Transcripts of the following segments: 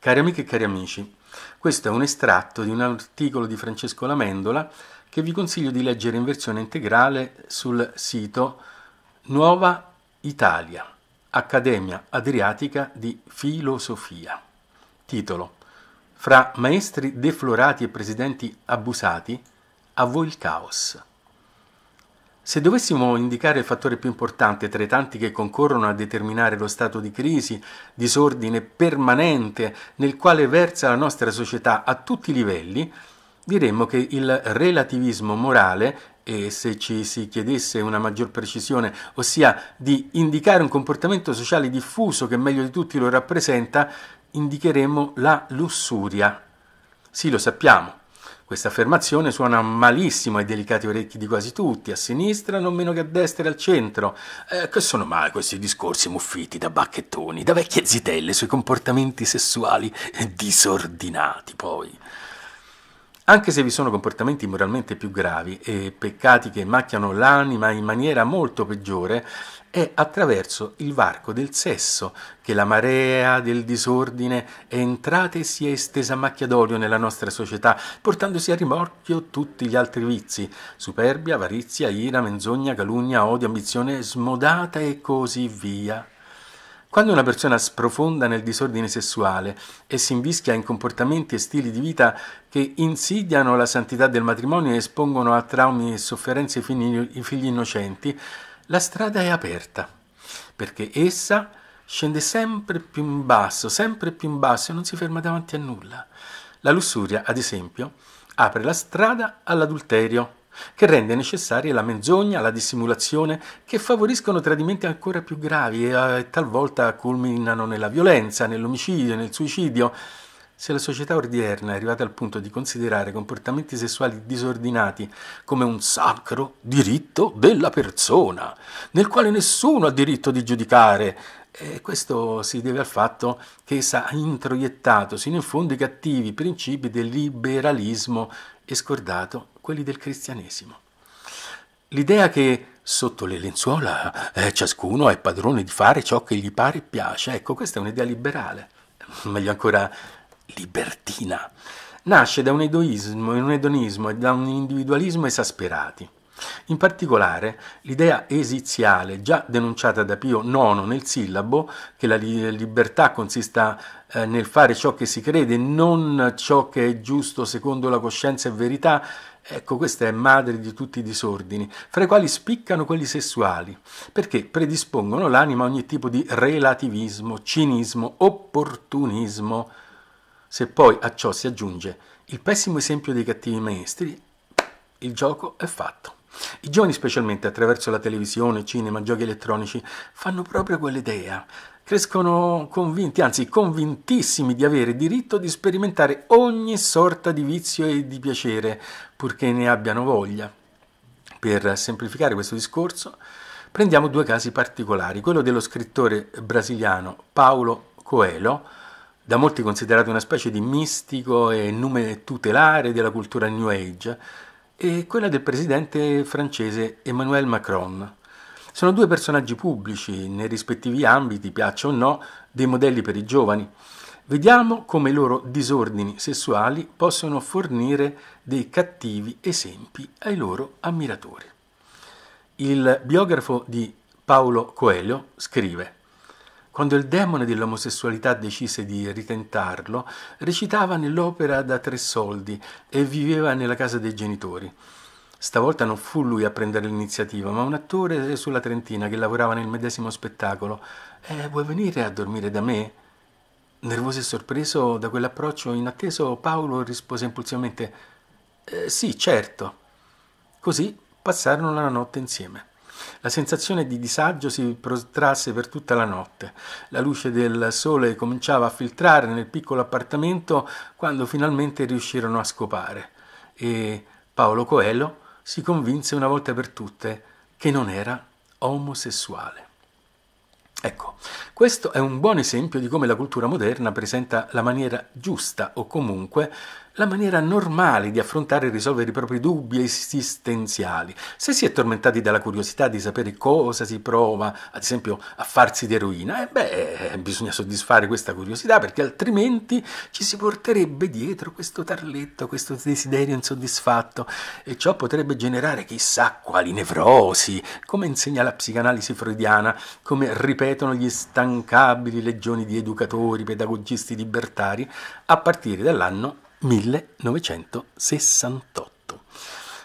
Cari amiche e cari amici, questo è un estratto di un articolo di Francesco Lamendola che vi consiglio di leggere in versione integrale sul sito Nuova Italia, Accademia Adriatica di Filosofia. Titolo Fra maestri deflorati e presidenti abusati, a voi il caos. Se dovessimo indicare il fattore più importante tra i tanti che concorrono a determinare lo stato di crisi, disordine permanente nel quale versa la nostra società a tutti i livelli, diremmo che il relativismo morale e se ci si chiedesse una maggior precisione, ossia di indicare un comportamento sociale diffuso che meglio di tutti lo rappresenta, indicheremmo la lussuria. Sì, lo sappiamo, questa affermazione suona malissimo ai delicati orecchi di quasi tutti, a sinistra non meno che a destra e al centro. Eh, che sono mai questi discorsi muffiti da bacchettoni, da vecchie zitelle sui comportamenti sessuali disordinati poi. Anche se vi sono comportamenti moralmente più gravi e peccati che macchiano l'anima in maniera molto peggiore, è attraverso il varco del sesso che la marea del disordine è entrata e si è estesa a macchia d'olio nella nostra società, portandosi a rimorchio tutti gli altri vizi, superbia, avarizia, ira, menzogna, calunnia, odio, ambizione smodata e così via quando una persona sprofonda nel disordine sessuale e si invischia in comportamenti e stili di vita che insidiano la santità del matrimonio e espongono a traumi e sofferenze i figli, innocenti, la strada è aperta, perché essa scende sempre più in basso, sempre più in basso e non si ferma davanti a nulla. La lussuria, ad esempio, apre la strada all'adulterio che rende necessarie la menzogna, la dissimulazione, che favoriscono tradimenti ancora più gravi e eh, talvolta culminano nella violenza, nell'omicidio, nel suicidio. Se la società odierna è arrivata al punto di considerare comportamenti sessuali disordinati come un sacro diritto della persona, nel quale nessuno ha diritto di giudicare, e questo si deve al fatto che essa ha introiettato sino in fondo i cattivi principi del liberalismo e scordato quelli del cristianesimo. L'idea che sotto le lenzuola eh, ciascuno è padrone di fare ciò che gli pare e piace, ecco, questa è un'idea liberale, meglio ancora libertina. Nasce da un edoismo, un edonismo e da un individualismo esasperati. In particolare, l'idea esiziale, già denunciata da Pio IX nel sillabo, che la libertà consista eh, nel fare ciò che si crede, non ciò che è giusto secondo la coscienza e verità, Ecco, questa è madre di tutti i disordini, fra i quali spiccano quelli sessuali, perché predispongono l'anima a ogni tipo di relativismo, cinismo, opportunismo. Se poi a ciò si aggiunge il pessimo esempio dei cattivi maestri, il gioco è fatto. I giovani, specialmente attraverso la televisione, cinema, giochi elettronici, fanno proprio quell'idea crescono convinti, anzi convintissimi di avere diritto di sperimentare ogni sorta di vizio e di piacere, purché ne abbiano voglia. Per semplificare questo discorso, prendiamo due casi particolari, quello dello scrittore brasiliano Paolo Coelho, da molti considerato una specie di mistico e nome tutelare della cultura New Age, e quella del presidente francese Emmanuel Macron, sono due personaggi pubblici, nei rispettivi ambiti, piaccia o no, dei modelli per i giovani. Vediamo come i loro disordini sessuali possono fornire dei cattivi esempi ai loro ammiratori. Il biografo di Paolo Coelho scrive quando il demone dell'omosessualità decise di ritentarlo, recitava nell'opera da tre soldi e viveva nella casa dei genitori. Stavolta non fu lui a prendere l'iniziativa, ma un attore sulla Trentina che lavorava nel medesimo spettacolo. Eh, vuoi venire a dormire da me? Nervoso e sorpreso da quell'approccio inatteso, Paolo rispose impulsivamente eh, Sì, certo. Così passarono la notte insieme. La sensazione di disagio si protrasse per tutta la notte. La luce del sole cominciava a filtrare nel piccolo appartamento quando finalmente riuscirono a scopare e Paolo Coelho si convinse una volta per tutte che non era omosessuale. Ecco, questo è un buon esempio di come la cultura moderna presenta la maniera giusta o comunque la maniera normale di affrontare e risolvere i propri dubbi esistenziali. Se si è tormentati dalla curiosità di sapere cosa si prova, ad esempio a farsi di eroina, eh beh, bisogna soddisfare questa curiosità perché altrimenti ci si porterebbe dietro questo tarletto, questo desiderio insoddisfatto e ciò potrebbe generare chissà quali nevrosi, come insegna la psicanalisi freudiana, come ripetono gli stancabili legioni di educatori, pedagogisti libertari, a partire dall'anno 1968.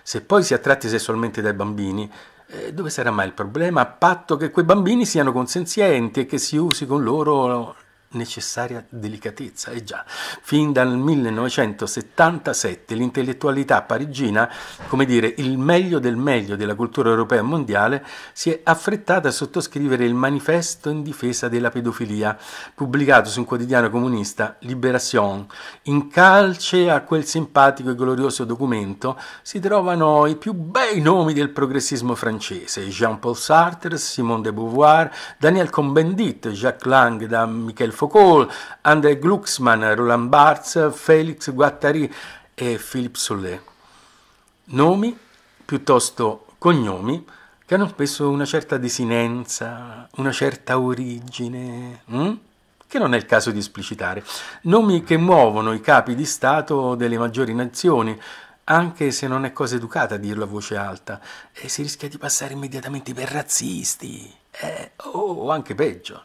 Se poi si è attratti sessualmente dai bambini, eh, dove sarà mai il problema? A patto che quei bambini siano consenzienti e che si usi con loro necessaria delicatezza. E già, fin dal 1977 l'intellettualità parigina, come dire, il meglio del meglio della cultura europea mondiale, si è affrettata a sottoscrivere il manifesto in difesa della pedofilia, pubblicato su un quotidiano comunista, Libération. In calce a quel simpatico e glorioso documento si trovano i più bei nomi del progressismo francese, Jean-Paul Sartre, Simone de Beauvoir, Daniel Combendit, Jacques Lang da Michel Foucault, Foucault, André Glucksmann, Roland Barthes, Félix Guattari e Philippe Solé. Nomi piuttosto cognomi che hanno spesso una certa desinenza, una certa origine, hm? che non è il caso di esplicitare. Nomi che muovono i capi di Stato delle maggiori nazioni, anche se non è cosa educata dirlo a voce alta, e si rischia di passare immediatamente per razzisti, eh, o anche peggio.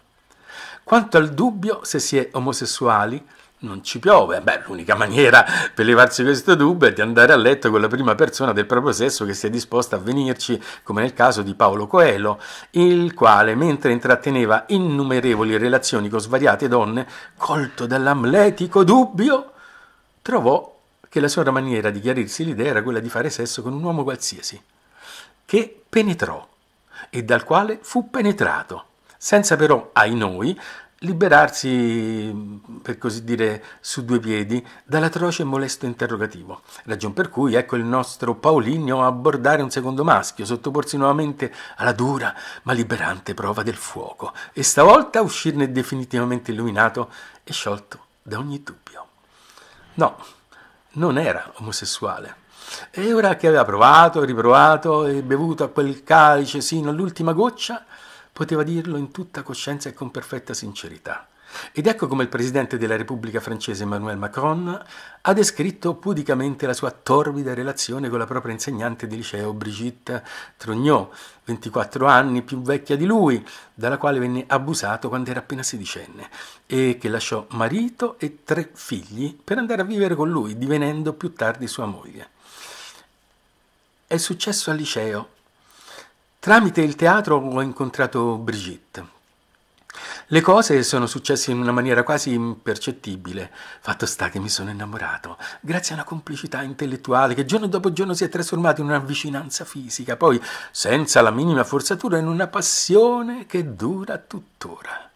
Quanto al dubbio se si è omosessuali, non ci piove. Beh, l'unica maniera per levarsi questo dubbio è di andare a letto con la prima persona del proprio sesso che sia disposta a venirci, come nel caso di Paolo Coelho, il quale, mentre intratteneva innumerevoli relazioni con svariate donne, colto dall'amletico dubbio, trovò che la sola maniera di chiarirsi l'idea era quella di fare sesso con un uomo qualsiasi, che penetrò e dal quale fu penetrato senza però, ai noi, liberarsi, per così dire, su due piedi dall'atroce e molesto interrogativo, ragion per cui ecco il nostro Paolinio a abbordare un secondo maschio, sottoporsi nuovamente alla dura ma liberante prova del fuoco e stavolta uscirne definitivamente illuminato e sciolto da ogni dubbio. No, non era omosessuale. E ora che aveva provato, riprovato e bevuto a quel calice sino all'ultima goccia, poteva dirlo in tutta coscienza e con perfetta sincerità. Ed ecco come il presidente della Repubblica francese Emmanuel Macron ha descritto pudicamente la sua torbida relazione con la propria insegnante di liceo Brigitte Trognot, 24 anni più vecchia di lui, dalla quale venne abusato quando era appena sedicenne e che lasciò marito e tre figli per andare a vivere con lui, divenendo più tardi sua moglie. È successo al liceo Tramite il teatro ho incontrato Brigitte. Le cose sono successe in una maniera quasi impercettibile. Fatto sta che mi sono innamorato, grazie a una complicità intellettuale che giorno dopo giorno si è trasformata in una vicinanza fisica, poi, senza la minima forzatura, in una passione che dura tuttora.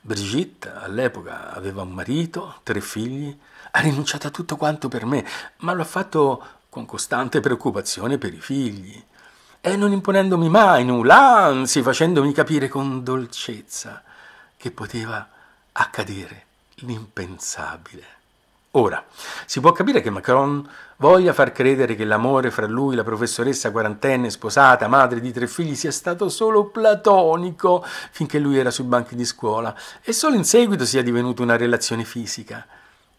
Brigitte all'epoca aveva un marito, tre figli, ha rinunciato a tutto quanto per me, ma lo ha fatto con costante preoccupazione per i figli e non imponendomi mai nulla, anzi facendomi capire con dolcezza che poteva accadere l'impensabile. Ora, si può capire che Macron voglia far credere che l'amore fra lui e la professoressa quarantenne, sposata, madre di tre figli, sia stato solo platonico finché lui era sui banchi di scuola e solo in seguito sia divenuto una relazione fisica.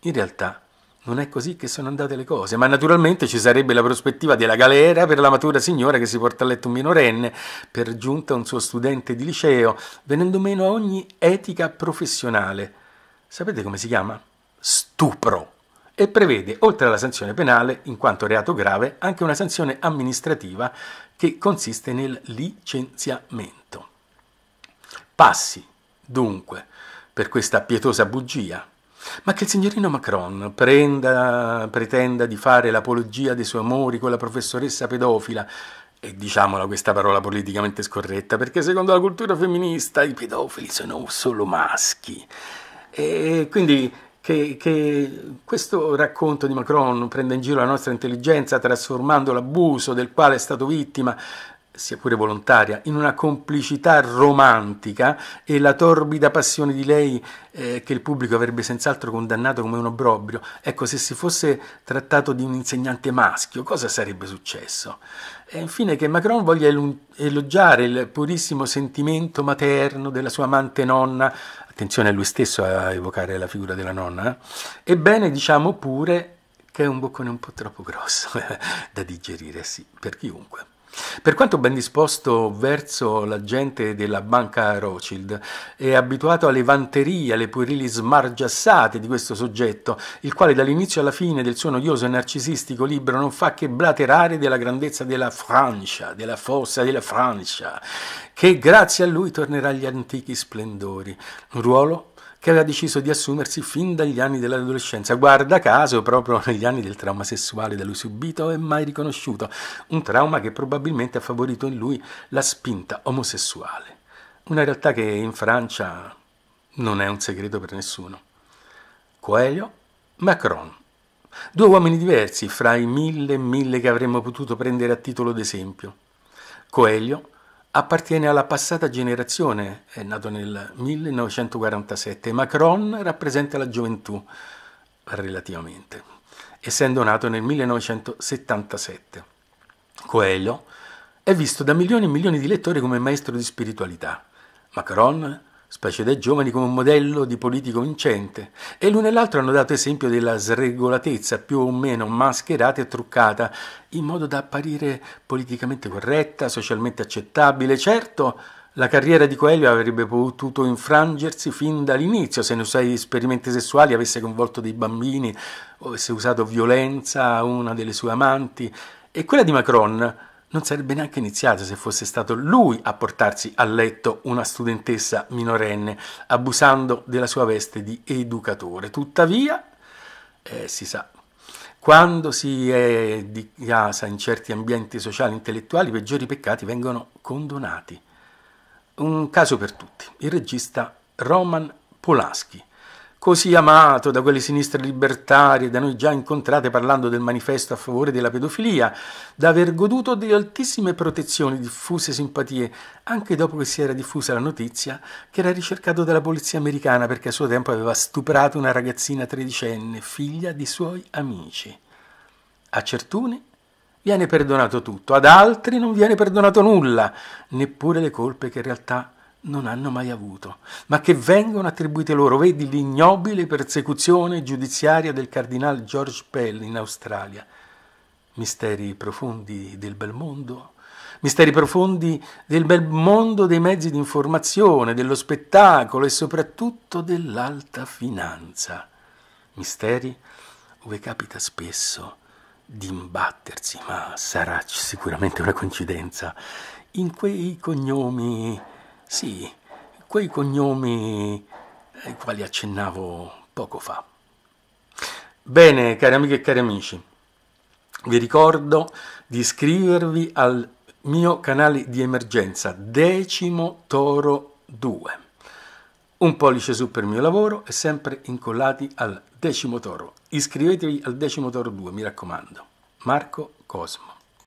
In realtà, non è così che sono andate le cose, ma naturalmente ci sarebbe la prospettiva della galera per la matura signora che si porta a letto un minorenne, per giunta un suo studente di liceo, venendo meno a ogni etica professionale. Sapete come si chiama? Stupro. E prevede, oltre alla sanzione penale, in quanto reato grave, anche una sanzione amministrativa che consiste nel licenziamento. Passi, dunque, per questa pietosa bugia ma che il signorino Macron prenda, pretenda di fare l'apologia dei suoi amori con la professoressa pedofila, e diciamola questa parola politicamente scorretta, perché secondo la cultura femminista i pedofili sono solo maschi. E quindi che, che, questo racconto di Macron prenda in giro la nostra intelligenza trasformando l'abuso del quale è stato vittima sia pure volontaria, in una complicità romantica e la torbida passione di lei eh, che il pubblico avrebbe senz'altro condannato come un obbrobrio. Ecco, se si fosse trattato di un insegnante maschio, cosa sarebbe successo? E infine che Macron voglia elogiare il purissimo sentimento materno della sua amante nonna, attenzione a lui stesso a evocare la figura della nonna, eh? ebbene diciamo pure che è un boccone un po' troppo grosso da digerire, sì, per chiunque. Per quanto ben disposto verso l'agente della banca Rothschild, è abituato alle vanterie, alle puerili smargiassate di questo soggetto, il quale dall'inizio alla fine del suo noioso e narcisistico libro non fa che blaterare della grandezza della Francia, della forza della Francia, che grazie a lui tornerà agli antichi splendori, un ruolo che aveva deciso di assumersi fin dagli anni dell'adolescenza, guarda caso proprio negli anni del trauma sessuale da lui subito e mai riconosciuto, un trauma che probabilmente ha favorito in lui la spinta omosessuale, una realtà che in Francia non è un segreto per nessuno. Coelho, Macron, due uomini diversi fra i mille e mille che avremmo potuto prendere a titolo d'esempio. Coelho appartiene alla passata generazione, è nato nel 1947. Macron rappresenta la gioventù, relativamente, essendo nato nel 1977. Coelho è visto da milioni e milioni di lettori come maestro di spiritualità. Macron specie dai giovani, come un modello di politico vincente, e l'uno e l'altro hanno dato esempio della sregolatezza più o meno mascherata e truccata, in modo da apparire politicamente corretta, socialmente accettabile. Certo, la carriera di Coelho avrebbe potuto infrangersi fin dall'inizio se nei suoi esperimenti sessuali avesse coinvolto dei bambini o avesse usato violenza a una delle sue amanti, e quella di Macron non sarebbe neanche iniziato se fosse stato lui a portarsi a letto una studentessa minorenne, abusando della sua veste di educatore. Tuttavia, eh, si sa, quando si è di casa in certi ambienti sociali e intellettuali, i peggiori peccati vengono condonati. Un caso per tutti, il regista Roman Polaschi, così amato da quelle sinistre libertarie da noi già incontrate parlando del manifesto a favore della pedofilia, da aver goduto di altissime protezioni, diffuse simpatie, anche dopo che si era diffusa la notizia che era ricercato dalla polizia americana perché a suo tempo aveva stuprato una ragazzina tredicenne, figlia di suoi amici. A certuni viene perdonato tutto, ad altri non viene perdonato nulla, neppure le colpe che in realtà non hanno mai avuto, ma che vengono attribuite loro. Vedi l'ignobile persecuzione giudiziaria del cardinal George Pell in Australia. Misteri profondi del bel mondo, misteri profondi del bel mondo dei mezzi di informazione, dello spettacolo e soprattutto dell'alta finanza. Misteri dove capita spesso di imbattersi, ma sarà sicuramente una coincidenza, in quei cognomi sì, quei cognomi ai eh, quali accennavo poco fa. Bene, cari amiche e cari amici, vi ricordo di iscrivervi al mio canale di emergenza Decimo Toro 2. Un pollice su per il mio lavoro e sempre incollati al Decimo Toro. Iscrivetevi al Decimo Toro 2, mi raccomando. Marco Cosmo.